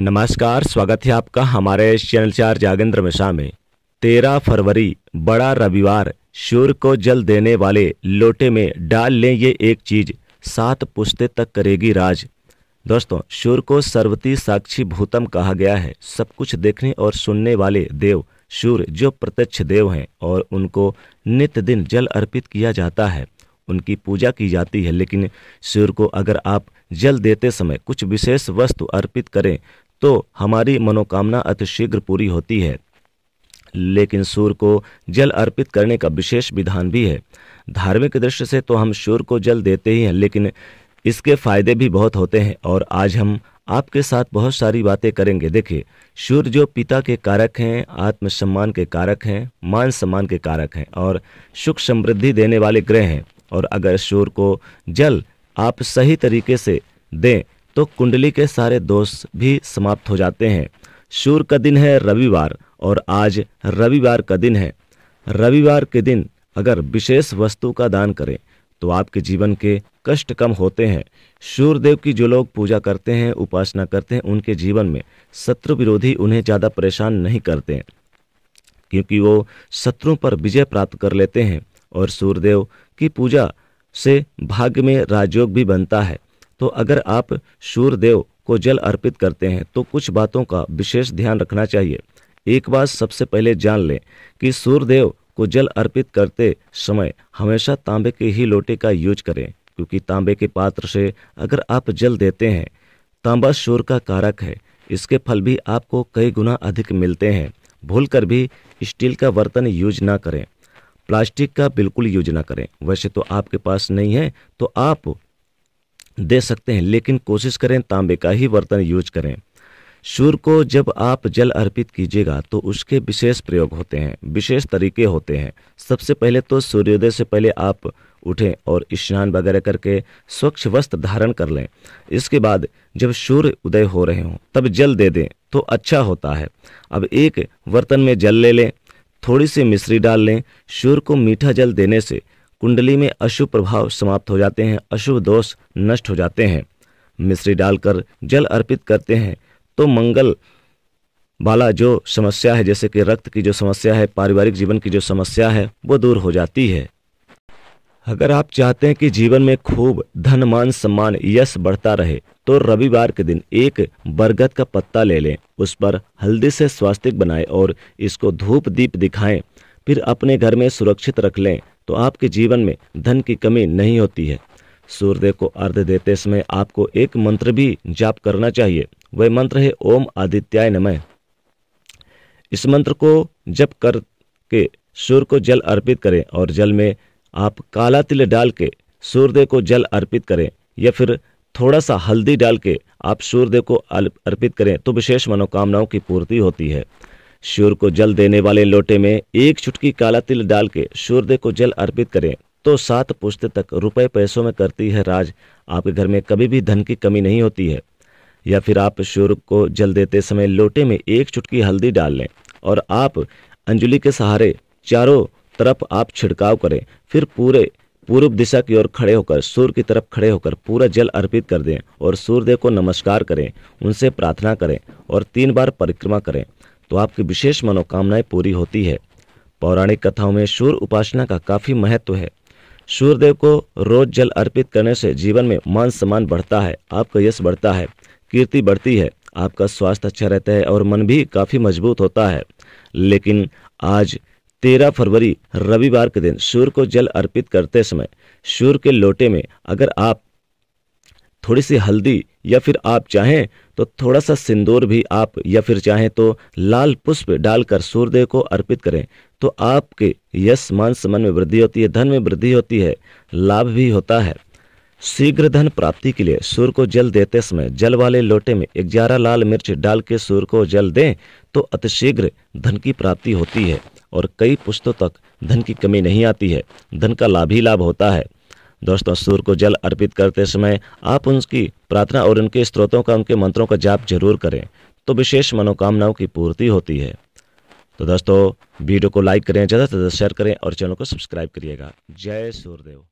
नमस्कार स्वागत है आपका हमारे चैनल चार जागेंद्र मिश्रा में तेरह फरवरी बड़ा रविवार सूर्य को जल देने वाले लोटे में डाल लें ये एक चीज सात पुश्ते तक करेगी राज दोस्तों सूर्य को सर्वती साक्षी भूतम कहा गया है सब कुछ देखने और सुनने वाले देव सूर्य जो प्रत्यक्ष देव हैं और उनको नित्य दिन जल अर्पित किया जाता है उनकी पूजा की जाती है लेकिन सूर्य को अगर आप जल देते समय कुछ विशेष वस्तु अर्पित करें तो हमारी मनोकामना अतिशीघ्र पूरी होती है लेकिन सूर्य को जल अर्पित करने का विशेष विधान भी है धार्मिक दृष्टि से तो हम सूर्य को जल देते ही हैं लेकिन इसके फायदे भी बहुत होते हैं और आज हम आपके साथ बहुत सारी बातें करेंगे देखिए सूर्य जो पिता के कारक हैं आत्मसम्मान के कारक हैं मान सम्मान के कारक हैं और सुख समृद्धि देने वाले ग्रह हैं और अगर सूर्य को जल आप सही तरीके से दें तो कुंडली के सारे दोष भी समाप्त हो जाते हैं सूर्य का दिन है रविवार और आज रविवार का दिन है रविवार के दिन अगर विशेष वस्तु का दान करें तो आपके जीवन के कष्ट कम होते हैं सूर्यदेव की जो लोग पूजा करते हैं उपासना करते हैं उनके जीवन में शत्रु विरोधी उन्हें ज़्यादा परेशान नहीं करते हैं क्योंकि वो शत्रुओं पर विजय प्राप्त कर लेते हैं और सूर्यदेव की पूजा से भाग्य में राजयोग भी बनता है तो अगर आप सूर्यदेव को जल अर्पित करते हैं तो कुछ बातों का विशेष ध्यान रखना चाहिए एक बात सबसे पहले जान लें कि सूर्यदेव को जल अर्पित करते समय हमेशा तांबे के ही लोटे का यूज करें क्योंकि तांबे के पात्र से अगर आप जल देते हैं तांबा शोर का कारक है इसके फल भी आपको कई गुना अधिक मिलते हैं भूल कर भी स्टील का बर्तन यूज ना करें प्लास्टिक का बिल्कुल यूज ना करें वैसे तो आपके पास नहीं है तो आप दे सकते हैं लेकिन कोशिश करें तांबे का ही बर्तन यूज करें सूर्य को जब आप जल अर्पित कीजिएगा तो उसके विशेष प्रयोग होते हैं विशेष तरीके होते हैं सबसे पहले तो सूर्योदय से पहले आप उठें और स्नान वगैरह करके स्वच्छ वस्त्र धारण कर लें इसके बाद जब सूर्य उदय हो रहे हों तब जल दे दें तो अच्छा होता है अब एक बर्तन में जल ले लें थोड़ी सी मिश्री डाल लें सूर्य को मीठा जल देने से कुंडली में अशुभ प्रभाव समाप्त हो जाते हैं अशुभ दोष नष्ट हो जाते हैं मिश्री डालकर जल अर्पित करते हैं तो मंगल वाला जो समस्या है जैसे कि रक्त की जो समस्या है पारिवारिक जीवन की जो समस्या है वो दूर हो जाती है अगर आप चाहते हैं कि जीवन में खूब धन मान सम्मान यश बढ़ता रहे तो रविवार के दिन एक बरगद का पत्ता ले लें उस पर हल्दी से स्वास्तिक बनाएं और इसको धूप दीप दिखाएं फिर अपने घर में सुरक्षित रख लें तो आपके जीवन में धन की कमी नहीं होती है सूर्य को अर्घ देते समय आपको एक मंत्र भी जाप करना चाहिए वह मंत्र है ओम आदित्याय नमः इस मंत्र को जप करके सूर्य को जल अर्पित करें और जल में आप काला तिल डाल के सूर्य को जल अर्पित करें या फिर थोड़ा सा हल्दी डाल के आप सूर्य को अर्पित करें तो विशेष मनोकामनाओं की पूर्ति होती है सूर्य को जल देने वाले लोटे में एक चुटकी काला तिल डाल के सूर्य को जल अर्पित करें तो सात पुश्त तक रुपए पैसों में करती है राज आपके घर में कभी भी धन की कमी नहीं होती है या फिर आप सूर्य को जल देते समय लोटे में एक चुटकी हल्दी डाल लें और आप अंजलि के सहारे चारों तरफ आप छिड़काव करें फिर पूरे पूर्व दिशा की ओर खड़े होकर सूर्य की तरफ खड़े होकर पूरा जल अर्पित कर दें और सूर्यदेव को नमस्कार करें उनसे प्रार्थना करें और तीन बार परिक्रमा करें तो आपकी विशेष मनोकामनाएं पूरी होती है पौराणिक कथाओं में सूर्य उपासना का काफ़ी महत्व है सूर्यदेव को रोज जल अर्पित करने से जीवन में मान सम्मान बढ़ता है आपका यश बढ़ता है कीर्ति बढ़ती है आपका स्वास्थ्य अच्छा रहता है और मन भी काफ़ी मजबूत होता है लेकिन आज तेरह फरवरी रविवार के दिन सूर्य को जल अर्पित करते समय सूर्य के लोटे में अगर आप थोड़ी सी हल्दी या फिर आप चाहें तो थोड़ा सा सिंदूर भी आप या फिर चाहें तो लाल पुष्प डालकर सूर्यदेव को अर्पित करें तो आपके यश मान सम्मान में वृद्धि होती है धन में वृद्धि होती है लाभ भी होता है शीघ्र धन प्राप्ति के लिए सूर्य को जल देते समय जल वाले लोटे में एक ग्यारह लाल मिर्च डाल के सूर्य को जल दें तो अतिशीघ्र धन की प्राप्ति होती है और कई पुश्तों तक धन की कमी नहीं आती है धन का लाभ ही लाभ होता है दोस्तों सूर्य को जल अर्पित करते समय आप उनकी प्रार्थना और उनके स्त्रोतों का उनके मंत्रों का जाप जरूर करें तो विशेष मनोकामनाओं की पूर्ति होती है तो दोस्तों वीडियो को लाइक करें ज़्यादा से ज़्यादा शेयर करें और चैनल को सब्सक्राइब करिएगा जय सूर्यदेव